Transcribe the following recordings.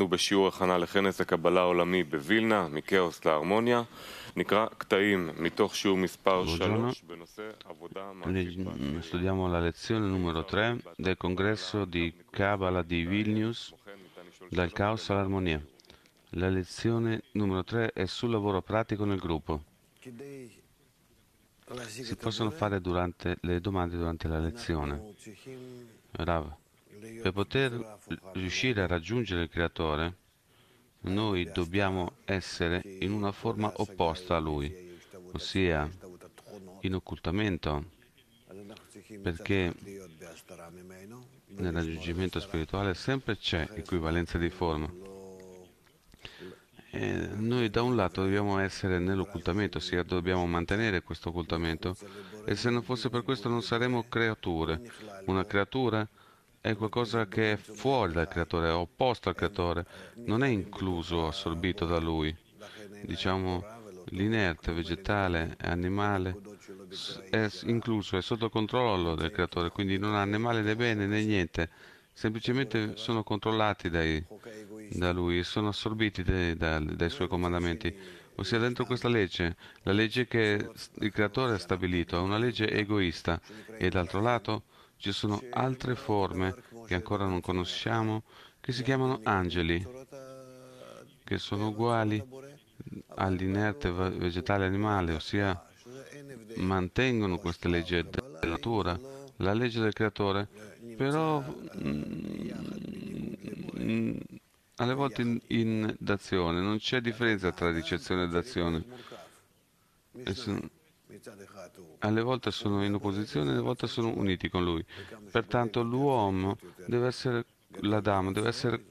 אנחנו בשיעור הכנה לכנס הקבלה העולמי בווילנה, מכאוס להרמוניה. נקרא קטעים מתוך שיעור מספר 3 בנושא עבודה מעציפה. la lezione numero 3 del congresso di Kabbalah di Vilnius dal caos all'armonia. La lezione numero tre è sul lavoro pratico nel gruppo. Si possono fare durante, le domande durante la lezione. Bravo. Per poter riuscire a raggiungere il Creatore, noi dobbiamo essere in una forma opposta a Lui, ossia in occultamento, perché nel raggiungimento spirituale sempre c'è equivalenza di forma. E noi da un lato dobbiamo essere nell'occultamento, ossia dobbiamo mantenere questo occultamento, e se non fosse per questo non saremmo creature. Una creatura è qualcosa che è fuori dal creatore, è opposto al creatore, non è incluso, assorbito da lui. Diciamo l'inerte vegetale e animale è incluso, è sotto controllo del creatore, quindi non ha né male né bene né niente, semplicemente sono controllati dai, da lui e sono assorbiti dai, dai, dai suoi comandamenti. Ossia dentro questa legge, la legge che il creatore ha stabilito, è una legge egoista e d'altro lato ci sono altre eh, forme che ancora non conosciamo che si chiamano angeli, che sono uguali all'inerte vegetale animale, ossia mantengono questa legge della natura, la legge del creatore, eh, però mm, mm, alle volte in, in, d'azione non c'è differenza tra ricezione e d'azione. E sono, alle volte sono in opposizione, alle volte sono uniti con lui. Pertanto l'uomo deve essere, l'Adamo deve essere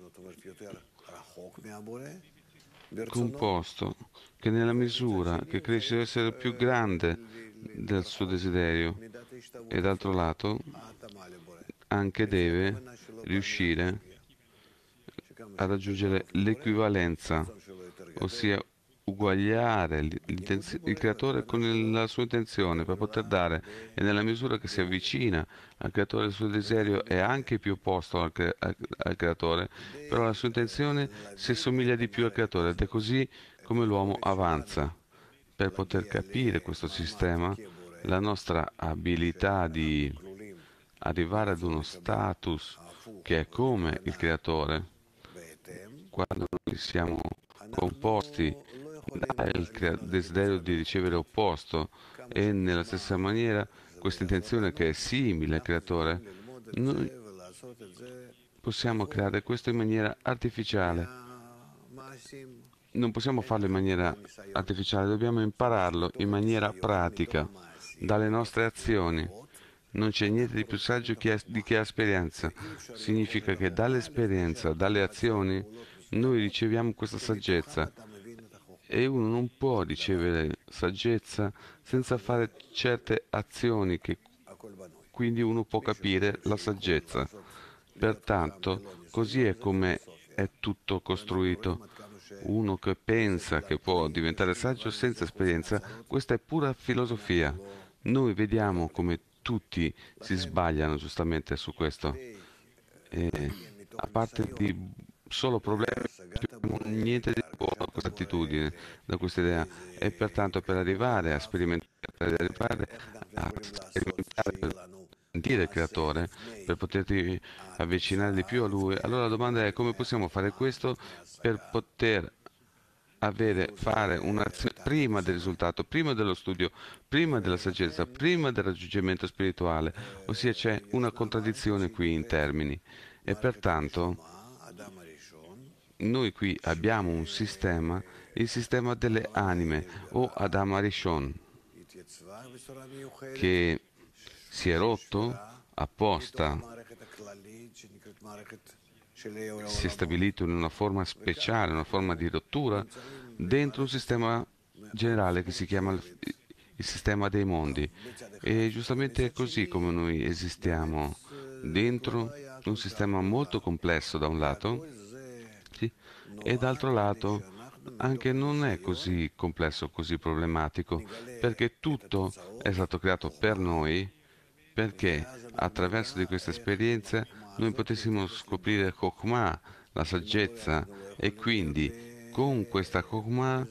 composto che nella misura che cresce deve essere più grande del suo desiderio e d'altro lato anche deve riuscire a raggiungere l'equivalenza, ossia uguagliare il creatore con la sua intenzione per poter dare e nella misura che si avvicina al creatore il suo desiderio è anche più opposto al, cre- al creatore, però la sua intenzione si somiglia di più al creatore ed è così come l'uomo avanza. Per poter capire questo sistema, la nostra abilità di arrivare ad uno status che è come il creatore, quando noi siamo composti là il desiderio di ricevere opposto e nella stessa maniera questa intenzione che è simile al creatore, noi possiamo creare questo in maniera artificiale. Non possiamo farlo in maniera artificiale, dobbiamo impararlo in maniera pratica, dalle nostre azioni. Non c'è niente di più saggio di chi ha esperienza. Significa che dall'esperienza, dalle azioni, noi riceviamo questa saggezza e uno non può ricevere saggezza senza fare certe azioni che quindi uno può capire la saggezza. Pertanto così è come è tutto costruito. Uno che pensa che può diventare saggio senza esperienza, questa è pura filosofia. Noi vediamo come tutti si sbagliano giustamente su questo. E a parte di solo problemi, niente di questa attitudine, da questa idea e pertanto per arrivare a sperimentare, per arrivare a sperimentare per sentire il creatore per poterti avvicinare di più a lui allora la domanda è come possiamo fare questo per poter avere, fare un'azione prima del risultato, prima dello studio, prima della saggezza, prima del raggiungimento spirituale, ossia c'è una contraddizione qui in termini. E pertanto noi qui abbiamo un sistema, il sistema delle anime o Adam Arishon, che si è rotto apposta si è stabilito in una forma speciale, una forma di rottura, dentro un sistema generale che si chiama il sistema dei mondi. E giustamente è così come noi esistiamo, dentro un sistema molto complesso da un lato, e d'altro lato anche non è così complesso, così problematico, perché tutto è stato creato per noi, perché attraverso di questa esperienza noi potessimo scoprire Kokma, la saggezza, e quindi con questa Kokma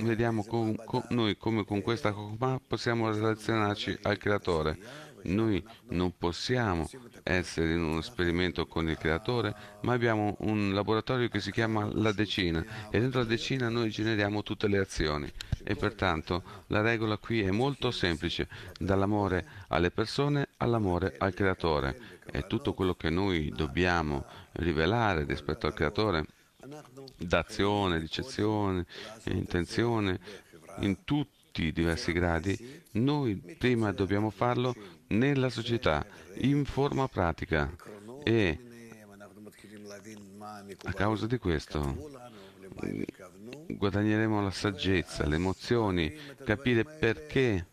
vediamo con, con noi come con questa Kokma possiamo relazionarci al Creatore noi non possiamo essere in uno esperimento con il creatore, ma abbiamo un laboratorio che si chiama la decina e dentro la decina noi generiamo tutte le azioni e pertanto la regola qui è molto semplice, dall'amore alle persone all'amore al creatore. E tutto quello che noi dobbiamo rivelare rispetto al creatore d'azione, ricezione, intenzione, in tutto tutti i diversi gradi, noi prima dobbiamo farlo nella società, in forma pratica e a causa di questo guadagneremo la saggezza, le emozioni, capire perché,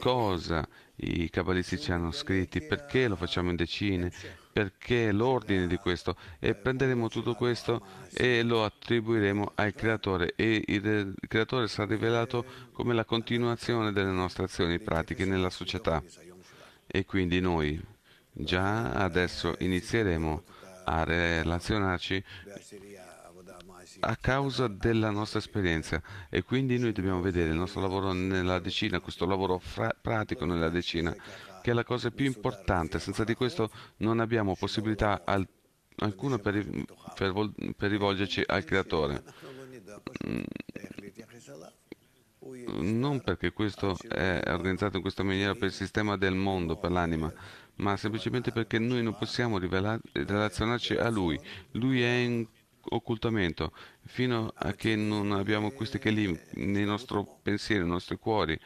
cosa i cabalisti ci hanno scritti, perché lo facciamo in decine, perché l'ordine di questo e prenderemo tutto questo e lo attribuiremo al creatore e il creatore sarà rivelato come la continuazione delle nostre azioni pratiche nella società e quindi noi già adesso inizieremo a relazionarci a causa della nostra esperienza e quindi noi dobbiamo vedere il nostro lavoro nella decina, questo lavoro fra- pratico nella decina, che è la cosa più importante. Senza di questo non abbiamo possibilità al- alcuna per, per, per rivolgerci al Creatore. Mm. Non perché questo è organizzato in questa maniera per il sistema del mondo, per l'anima, ma semplicemente perché noi non possiamo rivelar- relazionarci a Lui. Lui è in occultamento, fino a che non abbiamo questi che lì nei nostri pensieri, nei nostri cuori,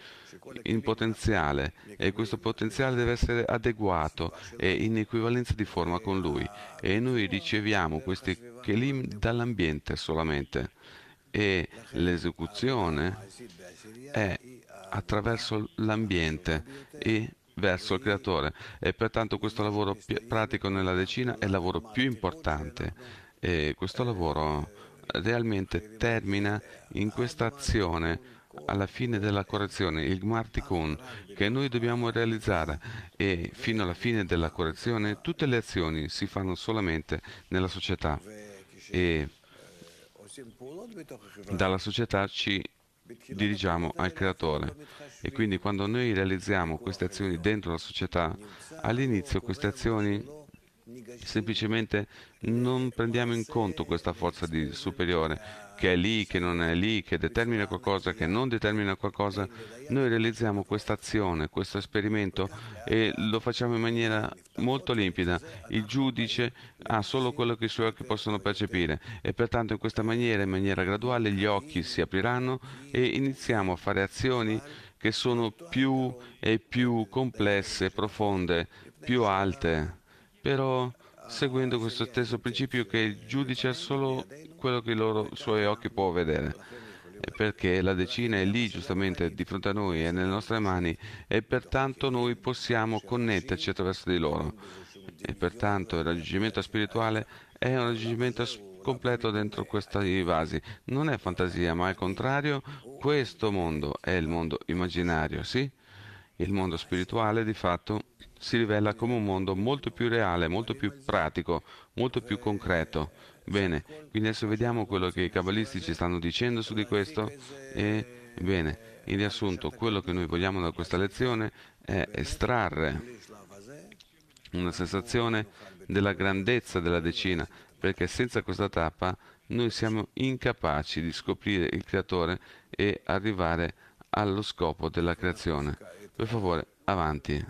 in potenziale, e questo potenziale deve essere adeguato e in equivalenza di forma con lui. E noi riceviamo questi che lì dall'ambiente solamente. E l'esecuzione è attraverso l'ambiente e verso il creatore e pertanto questo lavoro pratico nella decina è il lavoro più importante e questo lavoro realmente termina in questa azione alla fine della correzione, il Gmartikun, che noi dobbiamo realizzare e fino alla fine della correzione tutte le azioni si fanno solamente nella società e dalla società ci dirigiamo al creatore e quindi quando noi realizziamo queste azioni dentro la società all'inizio queste azioni semplicemente non prendiamo in conto questa forza superiore che è lì, che non è lì, che determina qualcosa, che non determina qualcosa, noi realizziamo questa azione, questo esperimento e lo facciamo in maniera molto limpida. Il giudice ha solo quello che i suoi occhi possono percepire e pertanto in questa maniera, in maniera graduale, gli occhi si apriranno e iniziamo a fare azioni che sono più e più complesse, profonde, più alte però seguendo questo stesso principio che il giudice ha solo quello che i suoi occhi può vedere perché la decina è lì giustamente di fronte a noi, è nelle nostre mani e pertanto noi possiamo connetterci attraverso di loro. E pertanto il raggiungimento spirituale è un raggiungimento completo dentro questi vasi. Non è fantasia, ma al contrario, questo mondo è il mondo immaginario, sì? Il mondo spirituale di fatto si rivela come un mondo molto più reale, molto più pratico, molto più concreto. Bene, quindi adesso vediamo quello che i cabalisti ci stanno dicendo su di questo e bene, in riassunto, quello che noi vogliamo da questa lezione è estrarre una sensazione della grandezza della decina, perché senza questa tappa noi siamo incapaci di scoprire il creatore e arrivare allo scopo della creazione. Per favore, avanti.